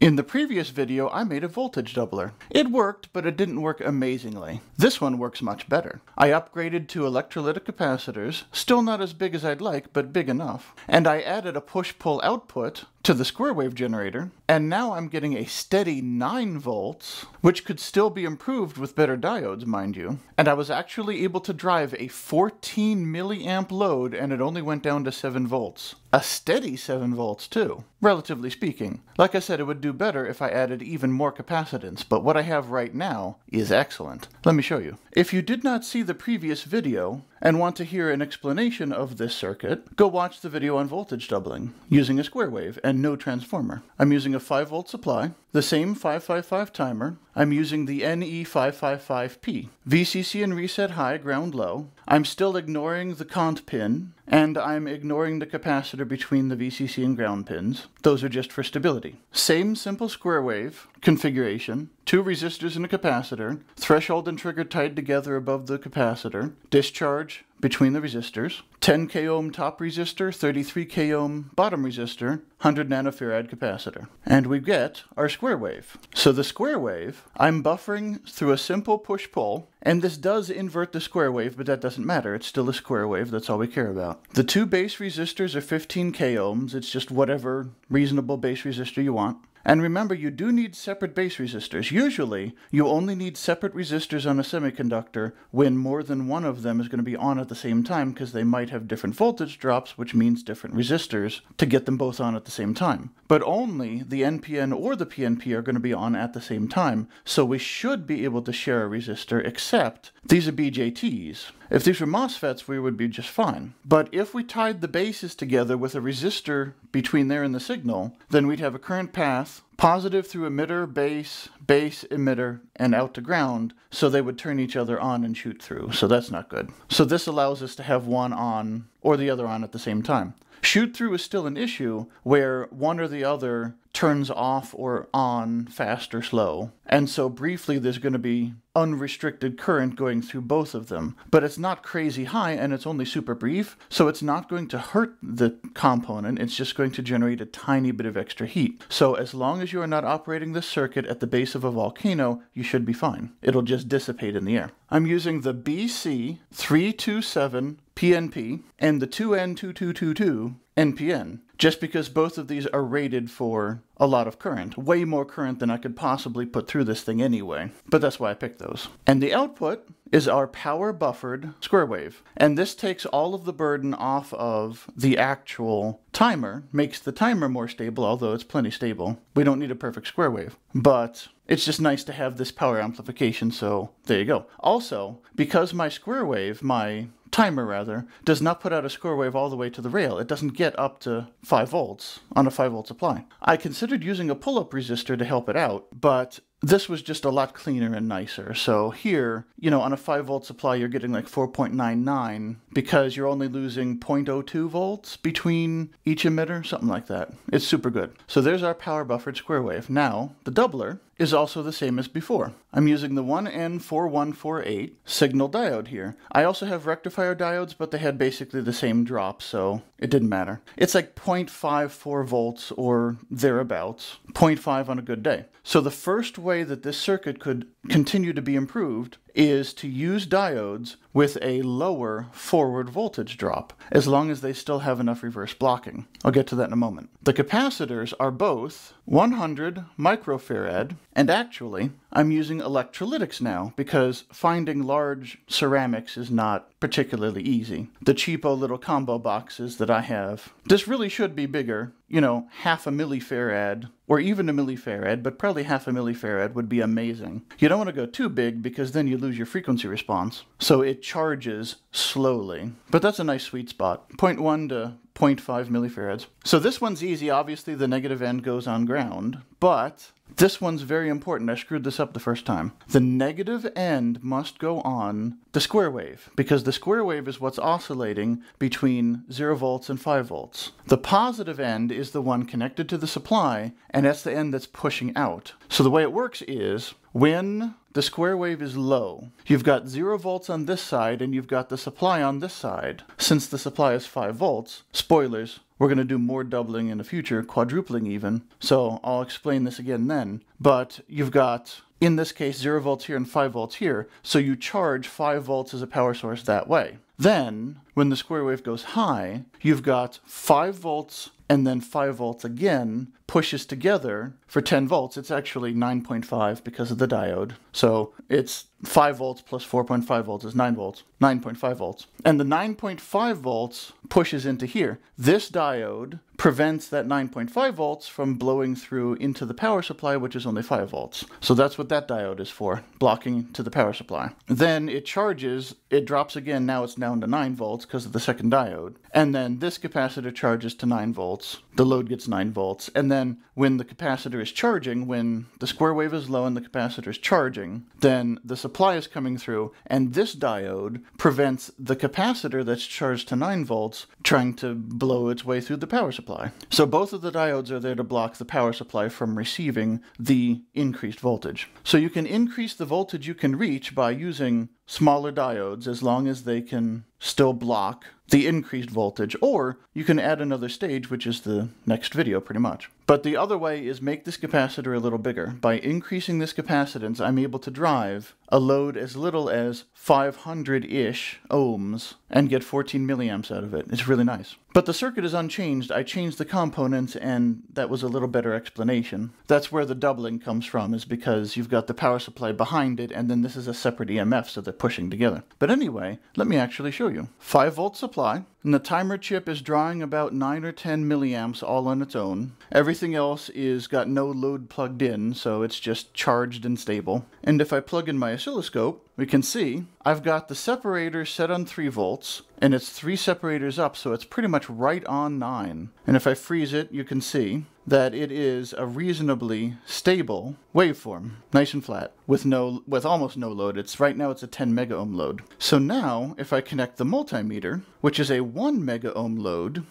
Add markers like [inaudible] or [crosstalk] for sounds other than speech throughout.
In the previous video, I made a voltage doubler. It worked, but it didn't work amazingly. This one works much better. I upgraded to electrolytic capacitors, still not as big as I'd like, but big enough, and I added a push-pull output to the square wave generator, and now I'm getting a steady 9 volts, which could still be improved with better diodes, mind you. And I was actually able to drive a 14 milliamp load, and it only went down to 7 volts. A steady 7 volts, too, relatively speaking. Like I said, it would do better if I added even more capacitance, but what I have right now is excellent. Let me show you. If you did not see the previous video and want to hear an explanation of this circuit, go watch the video on voltage doubling using a square wave and and no transformer. I'm using a 5 volt supply, the same 555 timer. I'm using the NE555P. VCC and reset high, ground low. I'm still ignoring the cont pin and I'm ignoring the capacitor between the VCC and ground pins. Those are just for stability. Same simple square wave configuration, two resistors and a capacitor, threshold and trigger tied together above the capacitor, discharge between the resistors, 10 k ohm top resistor, 33 k ohm bottom resistor, 100 nanofarad capacitor. And we get our square wave. So the square wave, I'm buffering through a simple push-pull and this does invert the square wave, but that doesn't matter. It's still a square wave. That's all we care about. The two base resistors are 15 k ohms. It's just whatever reasonable base resistor you want. And remember, you do need separate base resistors. Usually, you only need separate resistors on a semiconductor when more than one of them is going to be on at the same time because they might have different voltage drops, which means different resistors, to get them both on at the same time. But only the NPN or the PNP are going to be on at the same time, so we should be able to share a resistor, except these are BJTs, if these were MOSFETs, we would be just fine. But if we tied the bases together with a resistor between there and the signal, then we'd have a current path, positive through emitter, base, base, emitter, and out to ground, so they would turn each other on and shoot through, so that's not good. So this allows us to have one on or the other on at the same time. Shoot through is still an issue where one or the other turns off or on fast or slow. And so briefly there's going to be unrestricted current going through both of them. But it's not crazy high and it's only super brief, so it's not going to hurt the component, it's just going to generate a tiny bit of extra heat. So as long as you are not operating the circuit at the base of of a volcano, you should be fine. It'll just dissipate in the air. I'm using the BC 327 PNP, and the 2N2222 NPN, just because both of these are rated for a lot of current, way more current than I could possibly put through this thing anyway, but that's why I picked those. And the output is our power buffered square wave. And this takes all of the burden off of the actual timer, makes the timer more stable, although it's plenty stable. We don't need a perfect square wave, but it's just nice to have this power amplification, so there you go. Also, because my square wave, my timer rather, does not put out a square wave all the way to the rail. It doesn't get up to 5 volts on a 5 volt supply. I considered using a pull-up resistor to help it out, but this was just a lot cleaner and nicer. So here, you know, on a 5 volt supply, you're getting like 4.99 because you're only losing 0.02 volts between each emitter, something like that. It's super good. So there's our power buffered square wave. Now, the doubler is also the same as before. I'm using the 1N4148 signal diode here. I also have rectifier diodes, but they had basically the same drop, so it didn't matter. It's like 0.54 volts or thereabouts, 0.5 on a good day. So the first way that this circuit could continue to be improved is to use diodes with a lower forward voltage drop, as long as they still have enough reverse blocking. I'll get to that in a moment. The capacitors are both 100 microfarad, and actually, I'm using electrolytics now because finding large ceramics is not particularly easy. The cheapo little combo boxes that I have, this really should be bigger, you know, half a millifarad or even a millifarad, but probably half a millifarad would be amazing. You don't want to go too big because then you you lose your frequency response. So it charges slowly. But that's a nice sweet spot, 0.1 to 0.5 millifarads. So this one's easy. Obviously, the negative end goes on ground, but this one's very important. I screwed this up the first time. The negative end must go on the square wave because the square wave is what's oscillating between 0 volts and 5 volts. The positive end is the one connected to the supply, and that's the end that's pushing out. So the way it works is when the square wave is low, you've got 0 volts on this side and you've got the supply on this side. Since the supply is 5 volts, spoilers, we're going to do more doubling in the future, quadrupling even. So I'll explain this again then. But you've got, in this case, 0 volts here and 5 volts here. So you charge 5 volts as a power source that way. Then when the square wave goes high, you've got 5 volts and then 5 volts again pushes together for 10 volts. It's actually 9.5 because of the diode. So it's 5 volts plus 4.5 volts is 9 volts, 9.5 volts. And the 9.5 volts pushes into here. This diode prevents that 9.5 volts from blowing through into the power supply, which is only 5 volts. So that's what that diode is for, blocking to the power supply. Then it charges, it drops again, now it's down to 9 volts because of the second diode. And then this capacitor charges to 9 volts. The load gets 9 volts. And then when the capacitor is charging, when the square wave is low and the capacitor is charging, then the supply is coming through. And this diode prevents the capacitor that's charged to 9 volts trying to blow its way through the power supply. So both of the diodes are there to block the power supply from receiving the increased voltage. So you can increase the voltage you can reach by using smaller diodes as long as they can still block the increased voltage, or you can add another stage, which is the next video pretty much. But the other way is make this capacitor a little bigger. By increasing this capacitance, I'm able to drive a load as little as 500-ish ohms and get 14 milliamps out of it. It's really nice. But the circuit is unchanged. I changed the components and that was a little better explanation. That's where the doubling comes from is because you've got the power supply behind it and then this is a separate EMF so they're pushing together. But anyway, let me actually show you. 5 volt supply apply. And the timer chip is drawing about 9 or 10 milliamps all on its own. Everything else is got no load plugged in, so it's just charged and stable. And if I plug in my oscilloscope, we can see I've got the separator set on 3 volts, and it's three separators up, so it's pretty much right on 9. And if I freeze it, you can see that it is a reasonably stable waveform, nice and flat, with no with almost no load. It's right now it's a 10 megaohm load. So now if I connect the multimeter, which is a one mega ohm load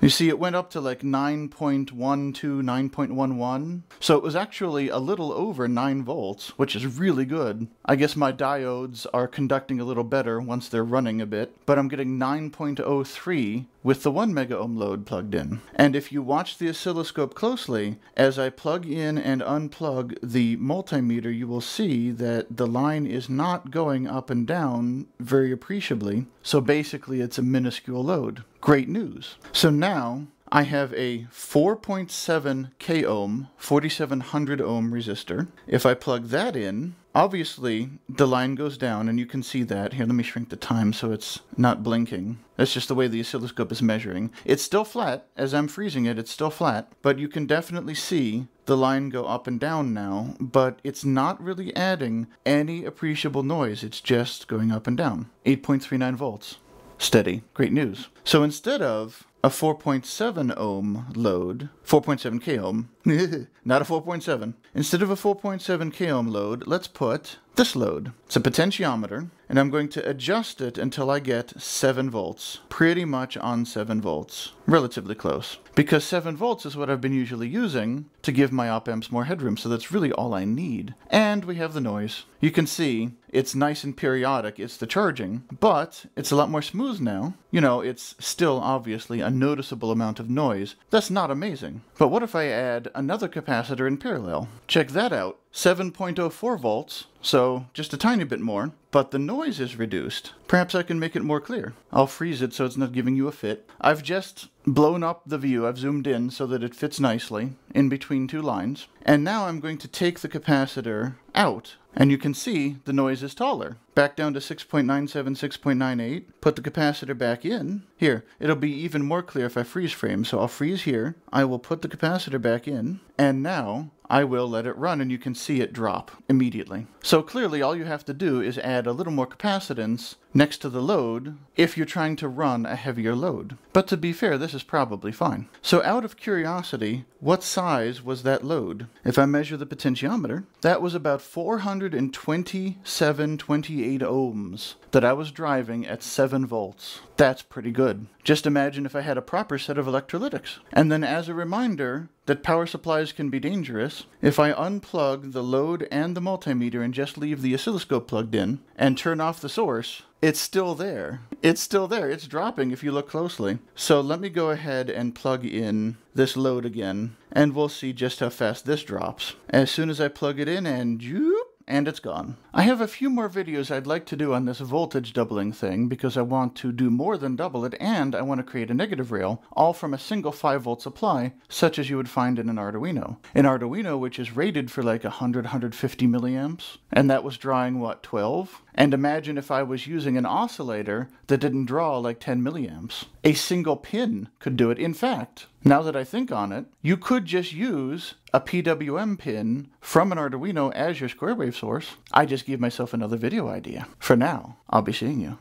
You see, it went up to like 9.12, 9.11. So it was actually a little over 9 volts, which is really good. I guess my diodes are conducting a little better once they're running a bit, but I'm getting 9.03 with the 1 mega ohm load plugged in. And if you watch the oscilloscope closely, as I plug in and unplug the multimeter, you will see that the line is not going up and down very appreciably. So basically it's a minuscule load. Great news. So now now I have a 4.7 k ohm, 4700 ohm resistor. If I plug that in, obviously the line goes down and you can see that. Here, let me shrink the time so it's not blinking. That's just the way the oscilloscope is measuring. It's still flat. As I'm freezing it, it's still flat, but you can definitely see the line go up and down now, but it's not really adding any appreciable noise. It's just going up and down. 8.39 volts. Steady. Great news. So instead of a 4.7 ohm load, 4.7 k ohm, [laughs] Not a 4.7. Instead of a 4.7 kohm load, let's put this load. It's a potentiometer, and I'm going to adjust it until I get 7 volts. Pretty much on 7 volts. Relatively close. Because 7 volts is what I've been usually using to give my op-amps more headroom, so that's really all I need. And we have the noise. You can see it's nice and periodic, it's the charging, but it's a lot more smooth now. You know, it's still obviously a noticeable amount of noise. That's not amazing. But what if I add another capacitor in parallel. Check that out, 7.04 volts, so just a tiny bit more, but the noise is reduced. Perhaps I can make it more clear. I'll freeze it so it's not giving you a fit. I've just blown up the view, I've zoomed in so that it fits nicely in between two lines, and now I'm going to take the capacitor out. And you can see the noise is taller. Back down to 6.97, 6.98, put the capacitor back in. Here, it'll be even more clear if I freeze frame, so I'll freeze here. I will put the capacitor back in, and now I will let it run and you can see it drop immediately. So clearly all you have to do is add a little more capacitance next to the load if you're trying to run a heavier load. But to be fair, this is probably fine. So out of curiosity, what size was that load? If I measure the potentiometer, that was about 427.28 ohms that I was driving at 7 volts. That's pretty good. Just imagine if I had a proper set of electrolytics. And then as a reminder that power supplies can be dangerous, if I unplug the load and the multimeter and just leave the oscilloscope plugged in and turn off the source, it's still there. It's still there. It's dropping if you look closely. So let me go ahead and plug in this load again, and we'll see just how fast this drops. As soon as I plug it in and you and it's gone. I have a few more videos I'd like to do on this voltage doubling thing because I want to do more than double it and I want to create a negative rail, all from a single 5 volt supply, such as you would find in an Arduino. An Arduino which is rated for like 100, 150 milliamps, and that was drawing, what, 12? And imagine if I was using an oscillator that didn't draw like 10 milliamps. A single pin could do it. In fact, now that I think on it, you could just use a PWM pin from an Arduino as your square wave source. I just gave myself another video idea. For now, I'll be seeing you.